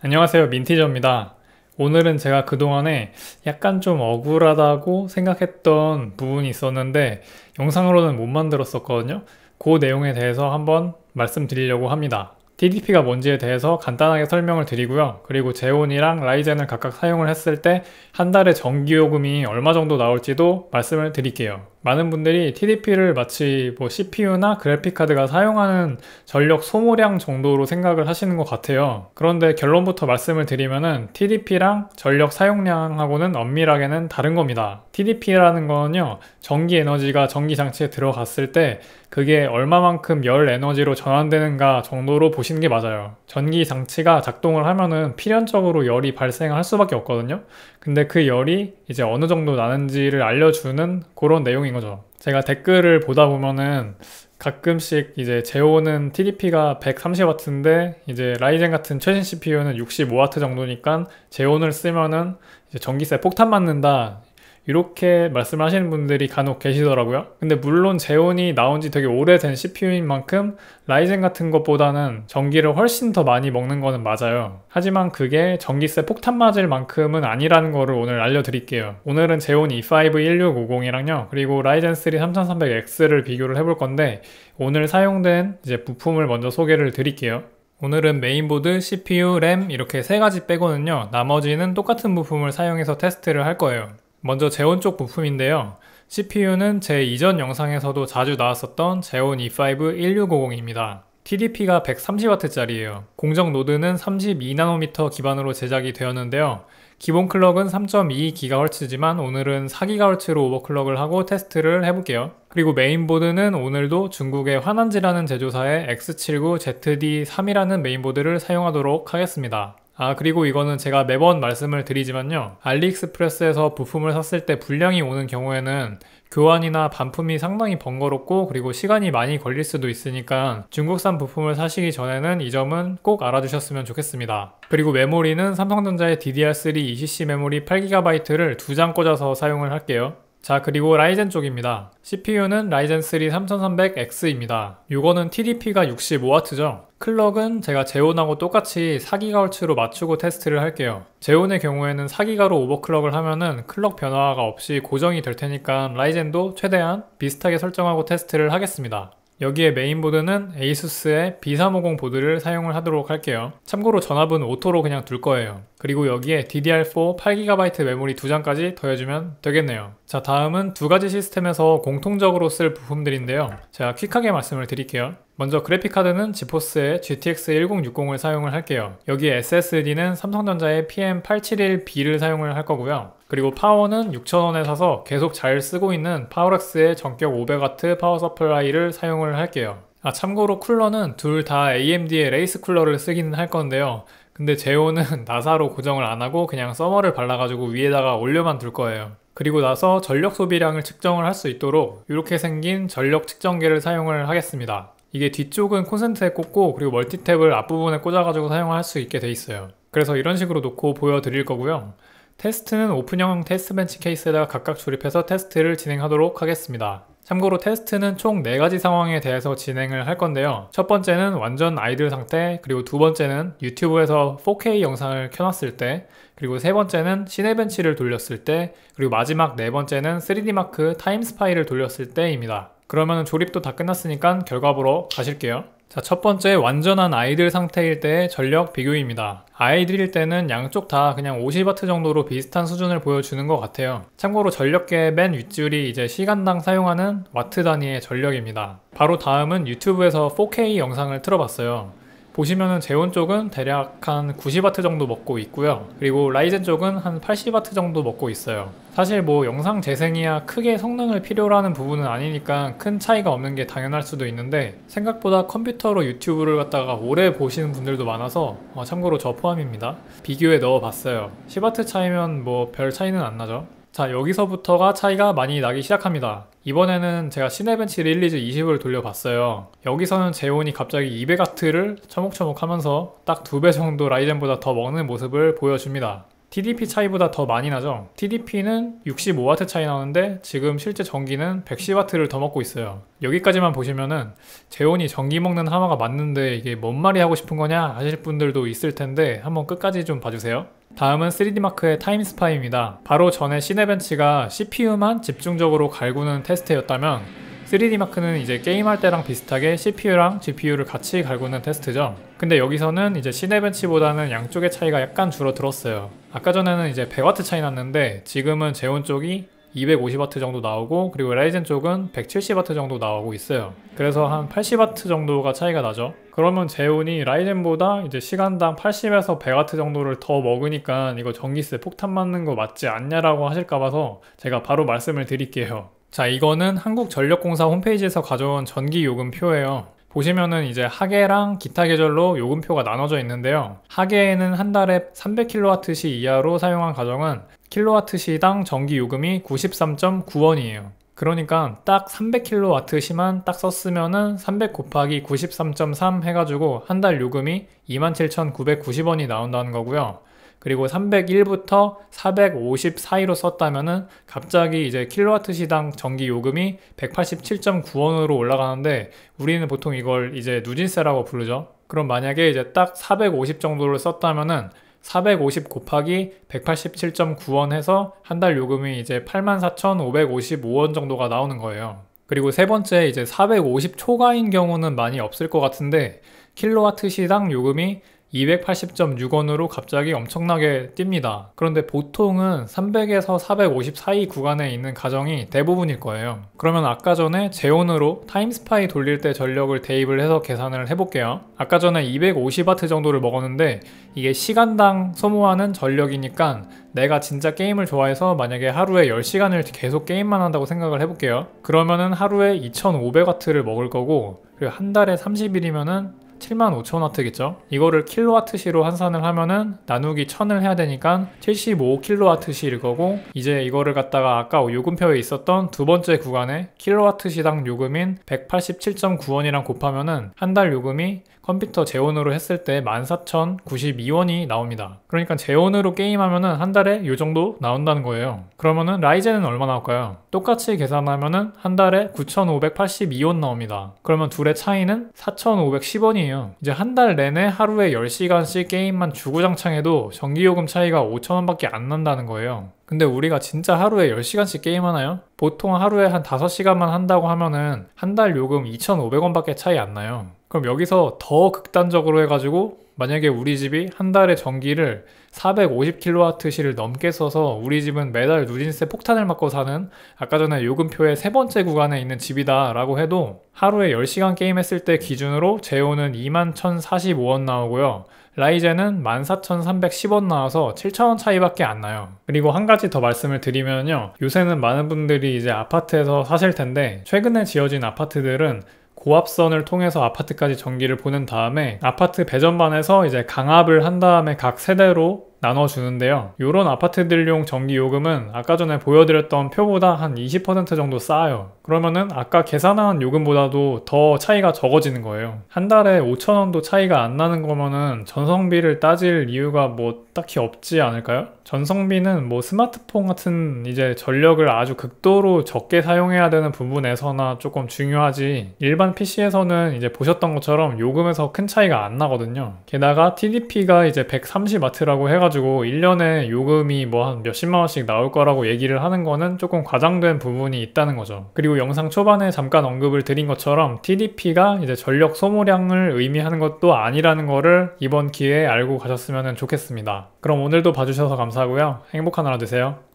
안녕하세요 민티저입니다 오늘은 제가 그동안에 약간 좀 억울하다고 생각했던 부분이 있었는데 영상으로는 못 만들었었거든요 그 내용에 대해서 한번 말씀드리려고 합니다 TDP가 뭔지에 대해서 간단하게 설명을 드리고요 그리고 제온이랑 라이젠을 각각 사용을 했을 때 한 달에 전기요금이 얼마 정도 나올지도 말씀을 드릴게요 많은 분들이 TDP를 마치 뭐 CPU나 그래픽카드가 사용하는 전력 소모량 정도로 생각을 하시는 것 같아요. 그런데 결론부터 말씀을 드리면은 TDP랑 전력 사용량하고는 엄밀하게는 다른 겁니다. TDP라는 거는요, 전기 에너지가 전기 장치에 들어갔을 때 그게 얼마만큼 열 에너지로 전환되는가 정도로 보시는 게 맞아요. 전기 장치가 작동을 하면은 필연적으로 열이 발생할 수밖에 없거든요. 근데 그 열이 이제 어느 정도 나는지를 알려주는 그런 내용인 거죠. 거죠. 제가 댓글을 보다 보면은 가끔씩 이제 제오는 TDP가 130W인데 이제 라이젠 같은 최신 CPU는 65W 정도니까 제온을 쓰면은 전기세 폭탄 맞는다 이렇게 말씀 하시는 분들이 간혹 계시더라고요. 근데 물론 제온이 나온 지 되게 오래된 CPU인 만큼 라이젠 같은 것보다는 전기를 훨씬 더 많이 먹는 거는 맞아요. 하지만 그게 전기세 폭탄 맞을 만큼은 아니라는 거를 오늘 알려드릴게요. 오늘은 제온 E5 1650이랑요. 그리고 라이젠 3 3300X를 비교를 해볼 건데 오늘 사용된 이제 부품을 먼저 소개를 드릴게요. 오늘은 메인보드, CPU, 램 이렇게 세 가지 빼고는요. 나머지는 똑같은 부품을 사용해서 테스트를 할 거예요. 먼저 재온쪽 부품인데요. CPU는 제 이전 영상에서도 자주 나왔었던 재온 E5 1650입니다. TDP가 130W짜리예요. 공정 노드는 32나노미터 기반으로 제작이 되었는데요. 기본 클럭은 3.2GHz지만 오늘은 4GHz로 오버클럭을 하고 테스트를 해볼게요. 그리고 메인보드는 오늘도 중국의 화난지라는 제조사의 X79ZD3이라는 메인보드를 사용하도록 하겠습니다. 아 그리고 이거는 제가 매번 말씀을 드리지만요 알리익스프레스에서 부품을 샀을 때 불량이 오는 경우에는 교환이나 반품이 상당히 번거롭고 그리고 시간이 많이 걸릴 수도 있으니까 중국산 부품을 사시기 전에는 이 점은 꼭 알아두셨으면 좋겠습니다. 그리고 메모리는 삼성전자의 DDR3 ECC 메모리 8GB를 두 장 꽂아서 사용을 할게요. 자 그리고 라이젠 쪽입니다. CPU는 라이젠 3 3300X입니다. 이거는 TDP가 65W죠. 클럭은 제가 제온하고 똑같이 4GHz로 맞추고 테스트를 할게요. 제온의 경우에는 4기가로 오버클럭을 하면은 클럭 변화가 없이 고정이 될 테니까 라이젠도 최대한 비슷하게 설정하고 테스트를 하겠습니다. 여기에 메인보드는 ASUS의 B350 보드를 사용을 하도록 할게요. 참고로 전압은 오토로 그냥 둘 거예요. 그리고 여기에 DDR4 8GB 메모리 2 장까지 더해주면 되겠네요. 자 다음은 두 가지 시스템에서 공통적으로 쓸 부품들인데요. 제가 퀵하게 말씀을 드릴게요. 먼저 그래픽카드는 지포스의 GTX 1060을 사용을 할게요. 여기에 SSD는 삼성전자의 PM871B를 사용을 할 거고요. 그리고 파워는 6,000원에 사서 계속 잘 쓰고 있는 파워렉스의 전격 500W 파워 서플라이를 사용을 할게요. 아 참고로 쿨러는 둘 다 AMD의 레이스 쿨러를 쓰기는 할 건데요. 근데 제오는 나사로 고정을 안 하고 그냥 서머를 발라가지고 위에다가 올려만 둘 거예요. 그리고 나서 전력 소비량을 측정을 할 수 있도록 이렇게 생긴 전력 측정기를 사용을 하겠습니다. 이게 뒤쪽은 콘센트에 꽂고 그리고 멀티탭을 앞부분에 꽂아가지고 사용할 수 있게 돼 있어요. 그래서 이런 식으로 놓고 보여드릴 거고요. 테스트는 오픈형 테스트 벤치 케이스에다가 각각 조립해서 테스트를 진행하도록 하겠습니다. 참고로 테스트는 총 4가지 상황에 대해서 진행을 할 건데요. 첫 번째는 완전 아이들 상태, 그리고 두 번째는 유튜브에서 4K 영상을 켜놨을 때, 그리고 세 번째는 시네벤치를 돌렸을 때, 그리고 마지막 네 번째는 3D 마크 타임스파이를 돌렸을 때입니다. 그러면 조립도 다 끝났으니까 결과 보러 가실게요. 자, 첫 번째 완전한 아이들 상태일 때의 전력 비교입니다. 아이들일 때는 양쪽 다 그냥 50W 정도로 비슷한 수준을 보여주는 것 같아요. 참고로 전력계의 맨 윗줄이 이제 시간당 사용하는 와트 단위의 전력입니다. 바로 다음은 유튜브에서 4K 영상을 틀어봤어요. 보시면은 제온 쪽은 대략 한9 0와트 정도 먹고 있고요. 그리고 라이젠 쪽은 한8 0와트 정도 먹고 있어요. 사실 뭐 영상 재생이야 크게 성능을 필요로 하는 부분은 아니니까 큰 차이가 없는 게 당연할 수도 있는데 생각보다 컴퓨터로 유튜브를 갖다가 오래 보시는 분들도 많아서 어 참고로 저 포함입니다. 비교해 넣어봤어요. 1 0와트 차이면 뭐 별 차이는 안 나죠. 자 여기서부터가 차이가 많이 나기 시작합니다. 이번에는 제가 시네벤치 릴리즈 20을 돌려봤어요. 여기서는 제온이 갑자기 200W를 처목처목 하면서 딱 두 배 정도 라이젠보다 더 먹는 모습을 보여줍니다. TDP 차이보다 더 많이 나죠? TDP는 65W 차이 나는데 지금 실제 전기는 110W를 더 먹고 있어요. 여기까지만 보시면은 제온이 전기 먹는 하마가 맞는데 이게 뭔 말이 하고 싶은 거냐 하실 분들도 있을 텐데 한번 끝까지 좀 봐주세요. 다음은 3D마크의 타임스파입니다. 이 바로 전에 시네벤치가 CPU만 집중적으로 갈구는 테스트였다면 3D마크는 이제 게임할 때랑 비슷하게 CPU랑 GPU를 같이 갈구는 테스트죠. 근데 여기서는 이제 시네벤치보다는 양쪽의 차이가 약간 줄어들었어요. 아까 전에는 이제 100W 차이 났는데 지금은 제온 쪽이 250W 정도 나오고 그리고 라이젠 쪽은 170W 정도 나오고 있어요 그래서 한 80W 정도가 차이가 나죠 그러면 제온이 라이젠보다 이제 시간당 80에서 100W 정도를 더 먹으니까 이거 전기세 폭탄 맞는 거 맞지 않냐라고 하실까 봐서 제가 바로 말씀을 드릴게요 자 이거는 한국전력공사 홈페이지에서 가져온 전기요금표예요 보시면은 이제 하계랑 기타 계절로 요금표가 나눠져 있는데요. 하계에는 한 달에 300kWh 이하로 사용한 가정은 킬로와트시당 전기 요금이 93.9원이에요. 그러니까 딱 300kWh만 딱 썼으면은 300 곱하기 93.3 해가지고 한 달 요금이 27,990원이 나온다는 거고요. 그리고 301부터 450 사이로 썼다면은 갑자기 이제 킬로와트 시당 전기 요금이 187.9원으로 올라가는데 우리는 보통 이걸 이제 누진세라고 부르죠. 그럼 만약에 이제 딱 450 정도를 썼다면은 450 곱하기 187.9원 해서 한 달 요금이 이제 84,555원 정도가 나오는 거예요. 그리고 세 번째 이제 450 초과인 경우는 많이 없을 것 같은데 킬로와트 시당 요금이 280.6원으로 갑자기 엄청나게 뜁니다. 그런데 보통은 300에서 450 사이 구간에 있는 가정이 대부분일 거예요. 그러면 아까 전에 제온으로 타임스파이 돌릴 때 전력을 대입을 해서 계산을 해볼게요. 아까 전에 250와트 정도를 먹었는데 이게 시간당 소모하는 전력이니까 내가 진짜 게임을 좋아해서 만약에 하루에 10시간을 계속 게임만 한다고 생각을 해볼게요. 그러면은 하루에 2500W를 먹을 거고 그리고 한 달에 30일이면은 7 5 0 0 0트겠죠 이거를 킬로와트시로 환산을 하면은 나누기 1000을 해야 되니까 75킬로와트시일 거고 이제 이거를 갖다가 아까 요금표에 있었던 두 번째 구간에 킬로와트시당 요금인 187.9원이랑 곱하면은 한 달 요금이 컴퓨터 재원으로 했을 때 14,092원이 나옵니다. 그러니까 재원으로 게임하면은 한 달에 요 정도 나온다는 거예요. 그러면은 라이젠은 얼마 나올까요? 똑같이 계산하면은 한 달에 9,582원 나옵니다. 그러면 둘의 차이는 4,510원이에요. 이제 한 달 내내 하루에 10시간씩 게임만 주구장창 해도 전기요금 차이가 5,000원밖에 안 난다는 거예요. 근데 우리가 진짜 하루에 10시간씩 게임하나요? 보통 하루에 한 5시간만 한다고 하면은 한 달 요금 2,500원 밖에 차이 안 나요. 그럼 여기서 더 극단적으로 해가지고 만약에 우리 집이 한 달에 전기를 450kWh를 넘게 써서 우리 집은 매달 누진세 폭탄을 맞고 사는 아까 전에 요금표의 세 번째 구간에 있는 집이다 라고 해도 하루에 10시간 게임했을 때 기준으로 재호는 21,045원 나오고요. 라이젠은 14,310원 나와서 7,000원 차이밖에 안 나요. 그리고 한 가지 더 말씀을 드리면요. 요새는 많은 분들이 이제 아파트에서 사실 텐데 최근에 지어진 아파트들은 고압선을 통해서 아파트까지 전기를 보낸 다음에 아파트 배전반에서 이제 강압을 한 다음에 각 세대로 나눠주는데요. 이런 아파트들용 전기요금은 아까 전에 보여드렸던 표보다 한 20% 정도 싸요. 그러면은 아까 계산한 요금보다도 더 차이가 적어지는 거예요. 한 달에 5천원도 차이가 안 나는 거면은 전성비를 따질 이유가 뭐 딱히 없지 않을까요? 전성비는 뭐 스마트폰 같은 이제 전력을 아주 극도로 적게 사용해야 되는 부분에서나 조금 중요하지 일반 PC에서는 이제 보셨던 것처럼 요금에서 큰 차이가 안 나거든요. 게다가 TDP가 이제 130W라고 해가지고 해가지고 1년에 요금이 뭐 한 몇십만 원씩 나올 거라고 얘기를 하는 거는 조금 과장된 부분이 있다는 거죠. 그리고 영상 초반에 잠깐 언급을 드린 것처럼 TDP가 이제 전력 소모량을 의미하는 것도 아니라는 거를 이번 기회에 알고 가셨으면 좋겠습니다. 그럼 오늘도 봐주셔서 감사하고요. 행복한 하루 되세요.